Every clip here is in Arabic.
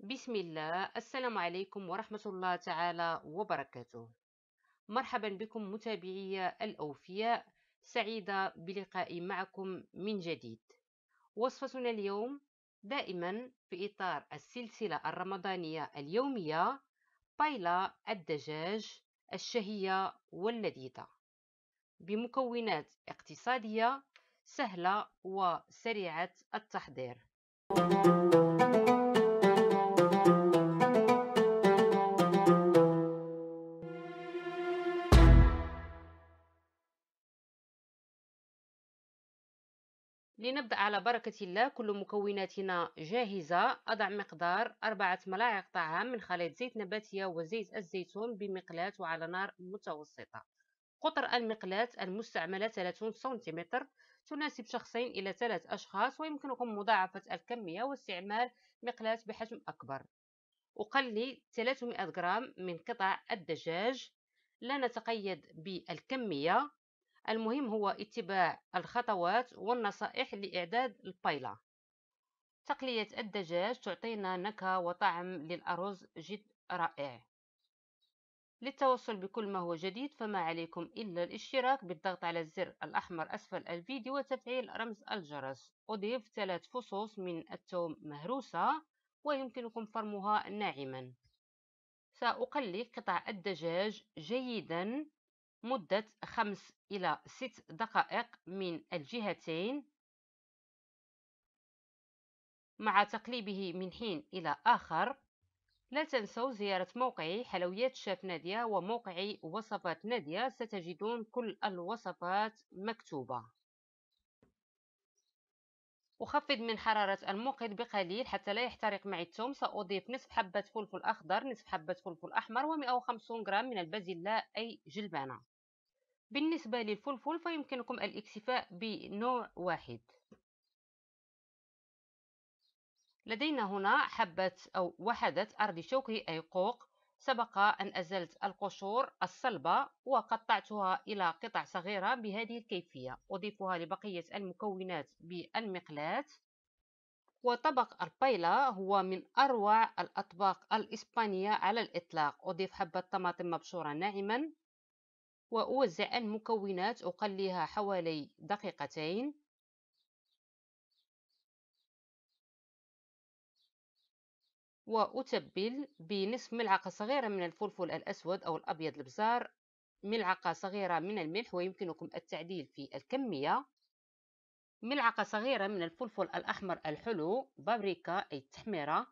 بسم الله السلام عليكم ورحمة الله تعالى وبركاته مرحبا بكم متابعي الأوفياء سعيدة بلقائي معكم من جديد وصفتنا اليوم دائما في إطار السلسلة الرمضانية اليومية بايلا الدجاج الشهية واللذيذة بمكونات اقتصادية سهلة وسريعة التحضير لنبدأ على بركة الله كل مكوناتنا جاهزة أضع مقدار أربعة ملاعق طعام من خليط زيت نباتية وزيت الزيتون بمقلاة وعلى نار متوسطة قطر المقلاة المستعملة 30 سنتيمتر تناسب شخصين إلى ثلاث أشخاص ويمكنكم مضاعفة الكمية واستعمال مقلاة بحجم أكبر أقلي 300 غرام من قطع الدجاج لا نتقيد بالكمية المهم هو اتباع الخطوات والنصائح لإعداد البايلا تقلية الدجاج تعطينا نكهة وطعم للأرز جد رائع للتوصل بكل ما هو جديد فما عليكم إلا الاشتراك بالضغط على الزر الأحمر أسفل الفيديو وتفعيل رمز الجرس أضيف ثلاث فصوص من التوم مهروسة ويمكنكم فرمها ناعما سأقلي قطع الدجاج جيدا مدة خمس إلى ست دقائق من الجهتين مع تقليبه من حين إلى آخر لا تنسوا زيارة موقعي حلويات شاف نادية وموقعي وصفات نادية ستجدون كل الوصفات مكتوبة أخفض من حرارة الموقد بقليل حتى لا يحترق معي الثوم سأضيف نصف حبة فلفل أخضر نصف حبة فلفل أحمر و150 غرام من البازيلا أي جلبانة بالنسبة للفلفل فيمكنكم الاكتفاء بنوع واحد لدينا هنا حبة أو وحدة شوكي أي أيقوق سبق أن أزلت القشور الصلبة وقطعتها إلى قطع صغيرة بهذه الكيفية أضيفها لبقية المكونات بالمقلاة وطبق البايلا هو من أروع الأطباق الإسبانية على الإطلاق أضيف حبة طماطم مبشورة ناعما وأوزع المكونات أقليها حوالي دقيقتين وأتبل بنصف ملعقة صغيرة من الفلفل الأسود أو الأبيض البزار ملعقة صغيرة من الملح ويمكنكم التعديل في الكمية ملعقة صغيرة من الفلفل الأحمر الحلو بابريكا أي التحميرة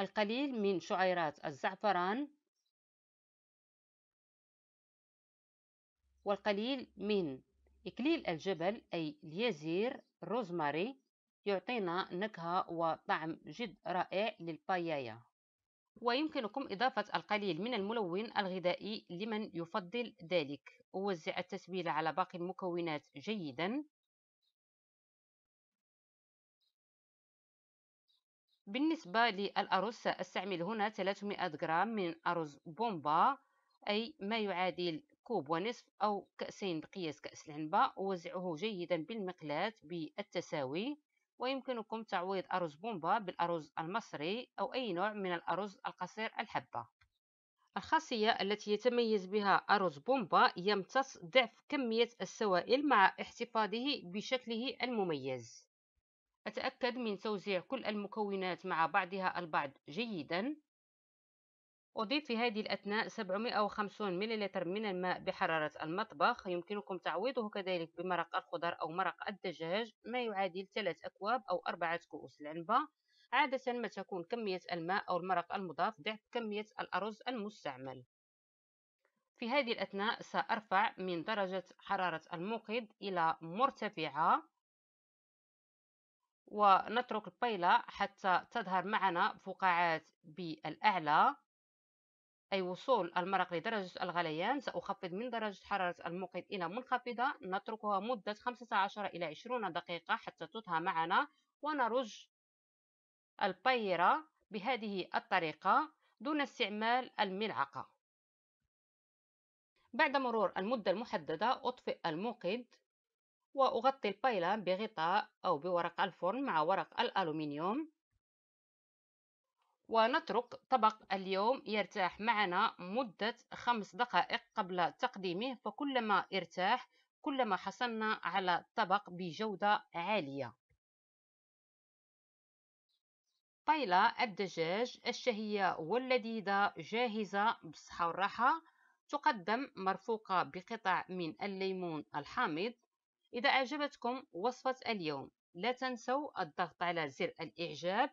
القليل من شعيرات الزعفران والقليل من إكليل الجبل أي اليازير روزماري يعطينا نكهة وطعم جد رائع للبايايا ويمكنكم إضافة القليل من الملون الغذائي لمن يفضل ذلك أوزع التتبيلة على باقي المكونات جيدا بالنسبة للأرز سأستعمل هنا 300 غرام من أرز بومبا أي ما يعادل كوب ونصف أو كأسين بقياس كأس العنبة ووزعه جيدا بالمقلاة بالتساوي ويمكنكم تعويض أرز بومبا بالأرز المصري أو أي نوع من الأرز القصير الحبة الخاصية التي يتميز بها أرز بومبا يمتص ضعف كمية السوائل مع احتفاظه بشكله المميز أتأكد من توزيع كل المكونات مع بعضها البعض جيدا أضيف في هذه الأثناء 750 ملل من الماء بحرارة المطبخ يمكنكم تعويضه كذلك بمرق الخضر أو مرق الدجاج ما يعادل 3 أكواب أو 4 كؤوس العنبة عادة ما تكون كمية الماء أو المرق المضاف ضعف كمية الأرز المستعمل في هذه الأثناء سأرفع من درجة حرارة الموقد إلى مرتفعة ونترك البيلة حتى تظهر معنا فقاعات بالأعلى أي وصول المرق لدرجة الغليان سأخفض من درجة حرارة الموقد إلى منخفضة نتركها مدة 15 إلى 20 دقيقة حتى تطهى معنا ونرج البيرة بهذه الطريقة دون استعمال الملعقة بعد مرور المدة المحددة أطفئ الموقد وأغطي البيلة بغطاء أو بورق الفرن مع ورق الألومنيوم ونترك طبق اليوم يرتاح معنا مدة خمس دقائق قبل تقديمه فكلما ارتاح كلما حصلنا على طبق بجودة عالية طايلة الدجاج الشهية واللذيذة جاهزة بالصحة والراحة تقدم مرفوقة بقطع من الليمون الحامض إذا أعجبتكم وصفة اليوم لا تنسوا الضغط على زر الإعجاب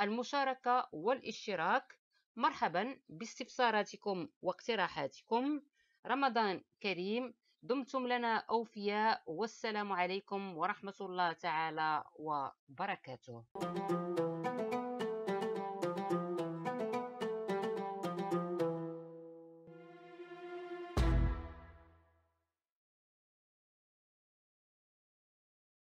المشاركة والاشتراك مرحبا باستفساراتكم واقتراحاتكم رمضان كريم دمتم لنا أوفياء والسلام عليكم ورحمة الله تعالى وبركاته